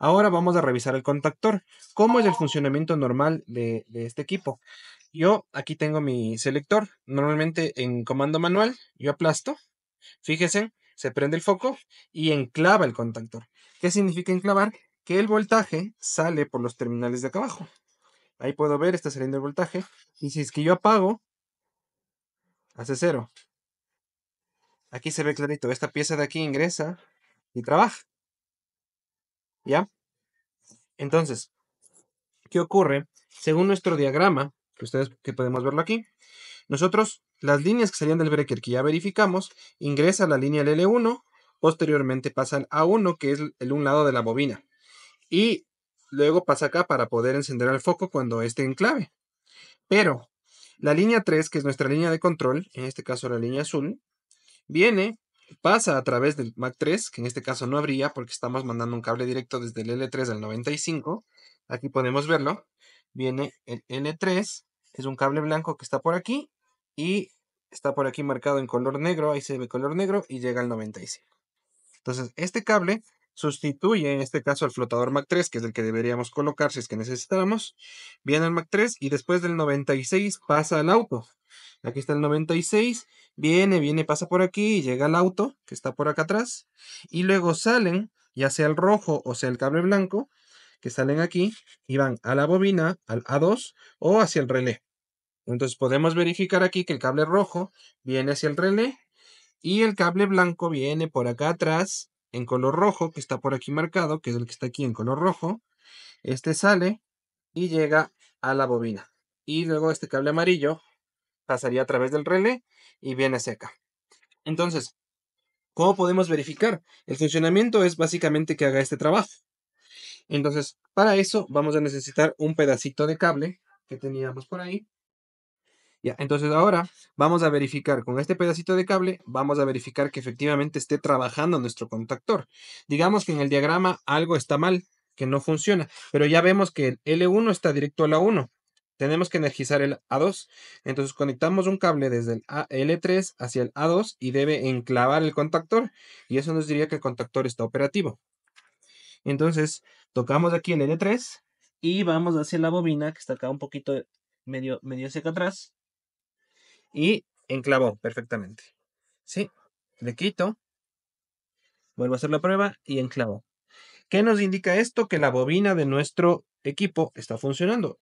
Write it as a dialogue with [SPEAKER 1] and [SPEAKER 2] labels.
[SPEAKER 1] Ahora vamos a revisar el contactor. ¿Cómo es el funcionamiento normal de, este equipo? Yo aquí tengo mi selector. Normalmente en comando manual yo aplasto. Fíjense, se prende el foco y enclava el contactor. ¿Qué significa enclavar? Que el voltaje sale por los terminales de acá abajo. Ahí puedo ver, está saliendo el voltaje. Y si es que yo apago, hace cero. Aquí se ve clarito, esta pieza de aquí ingresa y trabaja. ¿Ya? Entonces, ¿qué ocurre? Según nuestro diagrama, que ustedes que podemos verlo aquí, nosotros las líneas que salían del breaker que ya verificamos, ingresa a la línea L1, posteriormente pasan A1, que es el un lado de la bobina, y luego pasa acá para poder encender el foco cuando esté en clave. Pero la línea 3, que es nuestra línea de control, en este caso la línea azul, viene pasa a través del Mac 3, que en este caso no habría porque estamos mandando un cable directo desde el L3 al 95. Aquí podemos verlo. Viene el L3, es un cable blanco que está por aquí y está por aquí marcado en color negro, ahí se ve color negro y llega al 95. Entonces, este cable sustituye en este caso al flotador Mac 3, que es el que deberíamos colocar si es que necesitamos. Viene el Mac 3 y después del 96 pasa al auto. Aquí está el 96. Viene, viene, pasa por aquí y llega al auto que está por acá atrás. Y luego salen, ya sea el rojo o sea el cable blanco, que salen aquí y van a la bobina, al A2 o hacia el relé. Entonces podemos verificar aquí que el cable rojo viene hacia el relé y el cable blanco viene por acá atrás en color rojo, que está por aquí marcado, que es el que está aquí en color rojo. Este sale y llega a la bobina. Y luego este cable amarillo pasaría a través del relé y viene hacia acá. Entonces, ¿cómo podemos verificar? El funcionamiento es básicamente que haga este trabajo. Entonces, para eso vamos a necesitar un pedacito de cable que teníamos por ahí. Ya, entonces ahora vamos a verificar con este pedacito de cable, vamos a verificar que efectivamente esté trabajando nuestro contactor. Digamos que en el diagrama algo está mal, que no funciona, pero ya vemos que el L1 está directo a la 1 tenemos que energizar el A2. Entonces conectamos un cable desde el L3 e hacia el A2 y debe enclavar el contactor. Y eso nos diría que el contactor está operativo. Entonces tocamos aquí el L3 y vamos hacia la bobina que está acá un poquito medio, medio seca atrás. Y enclavó perfectamente. ¿Sí? Le quito. Vuelvo a hacer la prueba y enclavo. ¿Qué nos indica esto? Que la bobina de nuestro equipo está funcionando.